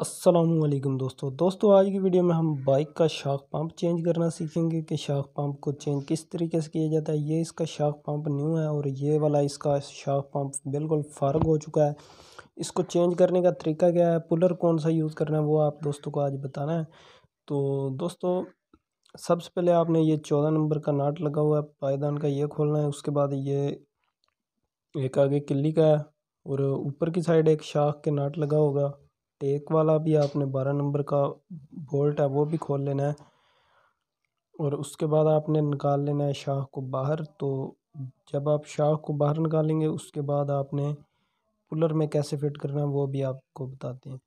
असलम दोस्तों दोस्तों आज की वीडियो में हम बाइक का शाख पंप चेंज करना सीखेंगे कि शाख पंप को चेंज किस तरीके से किया जाता है ये इसका शाख पंप न्यू है और ये वाला इसका शाख पंप बिल्कुल फारग हो चुका है इसको चेंज करने का तरीका क्या है पुलर कौन सा यूज़ करना है वो आप दोस्तों को आज बताना है तो दोस्तों सबसे पहले आपने ये चौदह नंबर का नाट लगा हुआ है पायदान का ये खोलना है उसके बाद ये एक आगे किली का है और ऊपर की साइड एक शाख के नाट लगा होगा टेक वाला भी आपने बारह नंबर का बोल्ट है वो भी खोल लेना है और उसके बाद आपने निकाल लेना है शाह को बाहर तो जब आप शाह को बाहर निकालेंगे उसके बाद आपने कूलर में कैसे फिट करना है वो भी आपको बताते हैं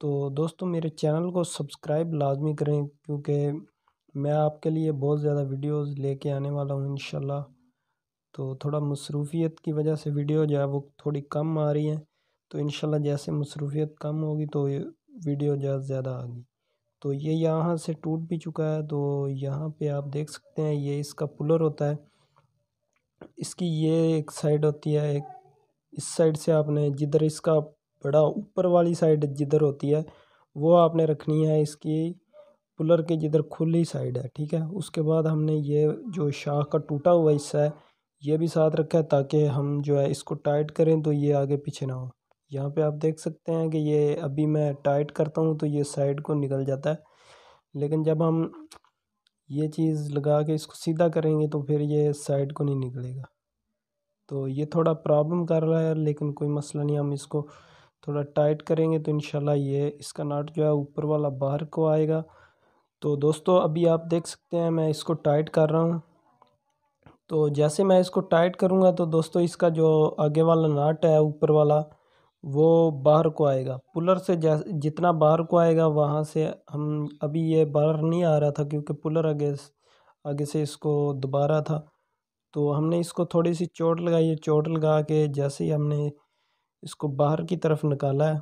तो दोस्तों मेरे चैनल को सब्सक्राइब लाजमी करें क्योंकि मैं आपके लिए बहुत ज़्यादा वीडियोस लेके आने वाला हूँ इन तो थोड़ा मसरूफियत की वजह से वीडियो जो है वो थोड़ी कम आ रही है तो इन जैसे मसरूफ़ियत कम होगी तो वीडियो ज़्यादा ज़्यादा आगी तो ये यहाँ से टूट भी चुका है तो यहाँ पे आप देख सकते हैं ये इसका पुलर होता है इसकी ये एक साइड होती है एक इस साइड से आपने जिधर इसका बड़ा ऊपर वाली साइड जिधर होती है वो आपने रखनी है इसकी पुलर के जिधर खुली साइड है ठीक है उसके बाद हमने ये जो शाख का टूटा हुआ हिस्सा है ये भी साथ रखा है ताकि हम जो है इसको टाइट करें तो ये आगे पीछे ना हो यहाँ पे आप देख सकते हैं कि ये अभी मैं टाइट करता हूँ तो ये साइड को निकल जाता है लेकिन जब हम ये चीज़ लगा के इसको सीधा करेंगे तो फिर ये साइड को नहीं निकलेगा तो ये थोड़ा प्रॉब्लम कर रहा है लेकिन कोई मसला नहीं हम इसको थोड़ा टाइट करेंगे तो इन ये इसका नाट जो है ऊपर वाला बाहर को आएगा तो दोस्तों अभी आप देख सकते हैं मैं इसको टाइट कर रहा हूँ तो जैसे मैं इसको टाइट करूँगा तो दोस्तों इसका जो आगे वाला नाट है ऊपर वाला वो बाहर को आएगा पुलर से जितना बाहर को आएगा वहाँ से हम अभी ये बाहर नहीं आ रहा था क्योंकि पुलर आगे आगे से इसको दोबारा था तो हमने इसको थोड़ी सी चोट लगाई है चोट लगा के जैसे ही हमने इसको बाहर की तरफ निकाला है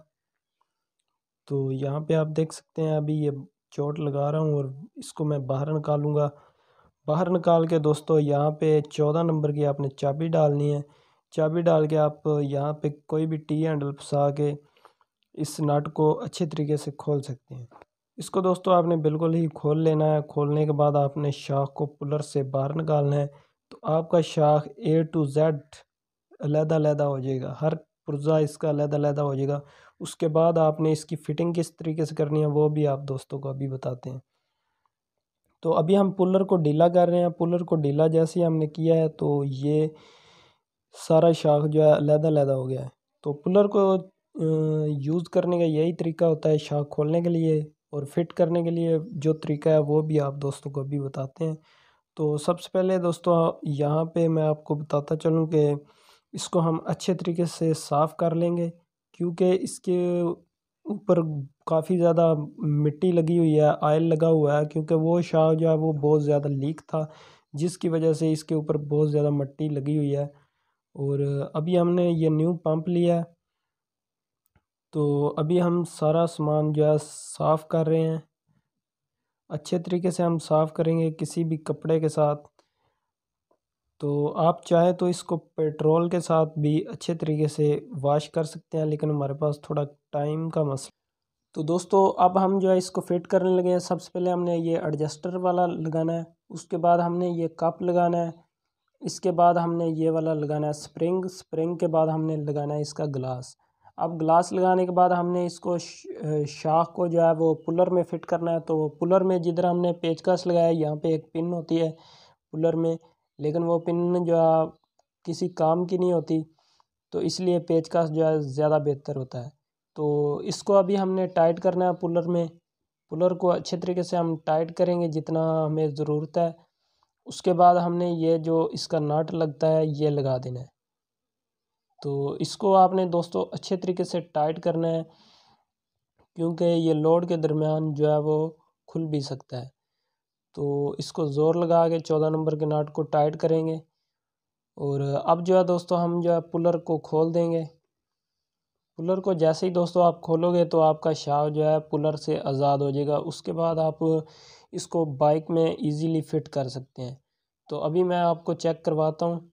तो यहाँ पे आप देख सकते हैं अभी ये चोट लगा रहा हूँ और इसको मैं बाहर निकालूँगा बाहर निकाल के दोस्तों यहाँ पे चौदह नंबर की आपने चाबी डालनी है चाबी डाल के आप यहाँ पे कोई भी टी हैंडल फंसा के इस नट को अच्छे तरीके से खोल सकते हैं इसको दोस्तों आपने बिल्कुल ही खोल लेना है खोलने के बाद आपने शाख को पुलर से बाहर निकालना है तो आपका शाख ए टू जेड अलहदा अलहदा हो जाएगा हर पुर्जा इसका अलहदा अलहदा हो जाएगा उसके बाद आपने इसकी फ़िटिंग किस तरीके से करनी है वो भी आप दोस्तों को अभी बताते हैं तो अभी हम पुलर को ढीला कर रहे हैं पुलर को ढीला जैसे ही हमने किया है तो ये सारा शाख जो है अलहदा लहदा हो गया है तो पुलर को यूज़ करने का यही तरीका होता है शाख खोलने के लिए और फिट करने के लिए जो तरीका है वो भी आप दोस्तों को अभी बताते हैं तो सबसे पहले दोस्तों यहाँ पे मैं आपको बताता चलूँ कि इसको हम अच्छे तरीके से साफ़ कर लेंगे क्योंकि इसके ऊपर काफ़ी ज़्यादा मिट्टी लगी हुई है आयल लगा हुआ है क्योंकि वो शाख जो है वो बहुत ज़्यादा लीक था जिसकी वजह से इसके ऊपर बहुत ज़्यादा मिट्टी लगी हुई है और अभी हमने ये न्यू पंप लिया तो अभी हम सारा सामान जो है साफ़ कर रहे हैं अच्छे तरीके से हम साफ़ करेंगे किसी भी कपड़े के साथ तो आप चाहें तो इसको पेट्रोल के साथ भी अच्छे तरीके से वाश कर सकते हैं लेकिन हमारे पास थोड़ा टाइम का मसला तो दोस्तों अब हम जो है इसको फिट करने लगे हैं सबसे पहले हमने ये एडजस्टर वाला लगाना है उसके बाद हमने ये कप लगाना है इसके बाद हमने ये वाला लगाना है स्प्रिंग स्प्रिंग के बाद हमने लगाना है इसका ग्लास अब ग्लास लगाने के बाद हमने इसको शाख को जो है वो पुलर में फिट करना है तो पुलर में जिधर हमने पेचकस लगाया यहाँ पे एक पिन होती है पुलर में लेकिन वो पिन जो है किसी काम की नहीं होती तो इसलिए पेचकस जो है ज़्यादा बेहतर होता है तो इसको अभी हमने टाइट करना है पुलर में पुलर को अच्छे तरीके से हम टाइट करेंगे जितना हमें ज़रूरत है उसके बाद हमने ये जो इसका नट लगता है ये लगा देना है तो इसको आपने दोस्तों अच्छे तरीके से टाइट करना है क्योंकि ये लोड के दरमियान जो है वो खुल भी सकता है तो इसको ज़ोर लगा के चौदह नंबर के नाट को टाइट करेंगे और अब जो है दोस्तों हम जो है पुलर को खोल देंगे पुलर को जैसे ही दोस्तों आप खोलोगे तो आपका शाव जो है पुलर से आज़ाद हो जाएगा उसके बाद आप इसको बाइक में इजीली फिट कर सकते हैं तो अभी मैं आपको चेक करवाता हूँ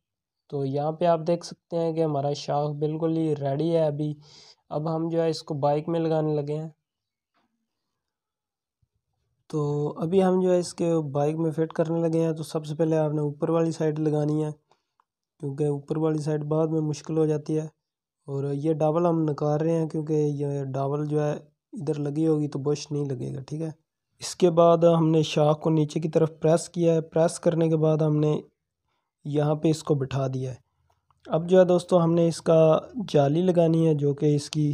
तो यहाँ पे आप देख सकते हैं कि हमारा शाव बिल्कुल ही रेडी है अभी अब हम जो है इसको बाइक में लगाने लगे हैं तो अभी हम जो है इसके बाइक में फिट करने लगे हैं तो सबसे पहले आपने ऊपर वाली साइड लगानी है क्योंकि ऊपर वाली साइड बाद में मुश्किल हो जाती है और ये डबल हम निकाल रहे हैं क्योंकि ये डबल जो है इधर लगी होगी तो बुश नहीं लगेगा ठीक है इसके बाद हमने शाख को नीचे की तरफ प्रेस किया है प्रेस करने के बाद हमने यहाँ पे इसको बिठा दिया है अब जो है दोस्तों हमने इसका जाली लगानी है जो कि इसकी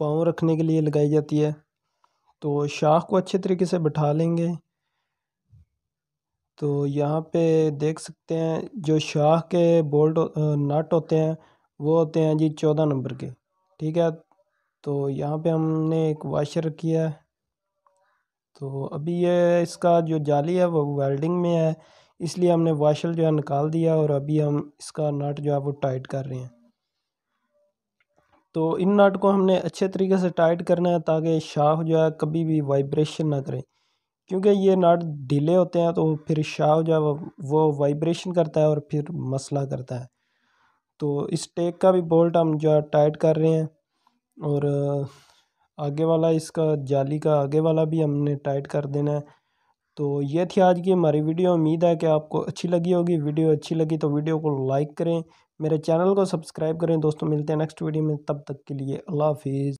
पाँव रखने के लिए लगाई जाती है तो शाख को अच्छे तरीके से बिठा लेंगे तो यहाँ पे देख सकते हैं जो शाख के बोल्ट नट होते हैं वो होते हैं जी चौदह नंबर के ठीक है तो यहाँ पे हमने एक वाशर रखी है तो अभी ये इसका जो जाली है वो वेल्डिंग में है इसलिए हमने वाशर जो है निकाल दिया और अभी हम इसका नट जो है वो टाइट कर रहे हैं तो इन नट को हमने अच्छे तरीके से टाइट करना है ताकि शाह जो है कभी भी वाइब्रेशन ना करें क्योंकि ये नट ढीले होते हैं तो फिर शाह जो है वो वाइब्रेशन करता है और फिर मसला करता है तो इस टेक का भी बोल्ट हम जो टाइट कर रहे हैं और आगे वाला इसका जाली का आगे वाला भी हमने टाइट कर देना है तो ये थी आज की हमारी वीडियो उम्मीद है कि आपको अच्छी लगी होगी वीडियो अच्छी लगी तो वीडियो को लाइक करें मेरे चैनल को सब्सक्राइब करें दोस्तों मिलते हैं नेक्स्ट वीडियो में तब तक के लिए अल्लाह हाफिज़